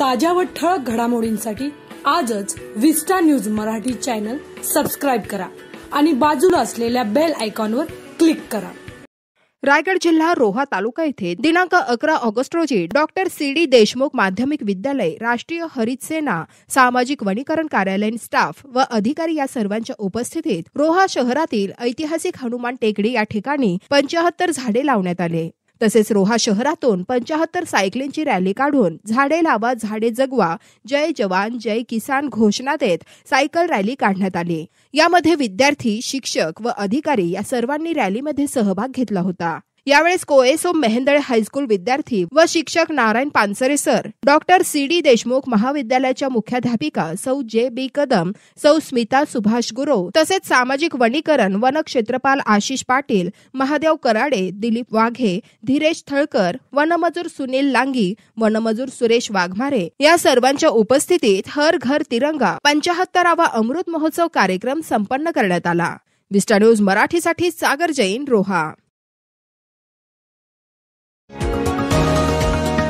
ताज्या व ठळक घडामोडींसाठी आजच Vista news Marathi channel subscribe करा आणि बाजूला असलेल्या बेल आयकॉनवर क्लिक करा रायगड जिल्हा रोहा तालुका येथे दिनांक अकरा ऑगस्ट रोजी डॉक्टर सी डी देशमुख माध्यमिक विद्यालय राष्ट्रीय हरित सेना सामाजिक वनीकरण कार्यालयीन स्टाफ व अधिकारी या सर्वांच्या उपस्थितीत रोहा शहरातील ऐतिहासिक हनुमान टेकडी या ठिकाणी पंचाहत्तर झाडे लावण्यात आले तसेच रोहा शहरातून पंचाहत्तर सायकलींची रॅली काढून झाडे लावा झाडे जगवा जय जवान जय किसान घोषणा देत सायकल रॅली काढण्यात आली यामध्ये विद्यार्थी शिक्षक व अधिकारी या सर्वांनी रॅलीमध्ये सहभाग घेतला होता यावेळेस कोएसो मेहेंदळे हायस्कूल विद्यार्थी व शिक्षक Narayan Pansare sir doctor C D Deshmukh महाविद्यालयाच्या मुख्याध्यापिका सौ जे बी कदम सौ स्मिता सुभाष गुरव तसेच सामाजिक वनीकरण वन क्षेत्रपाल आशिष पाटील महादेव कराडे दिलीप वाघे धीरेश थळकर वनमजूर सुनील लांगी वनमजूर सुरेश वाघमारे या सर्वांच्या उपस्थितीत हर घर तिरंगा पंचाहत्तरावा अमृत महोत्सव कार्यक्रम संपन्न करण्यात आला विस्टा न्यूज मराठीसाठी सागर जैन रोहा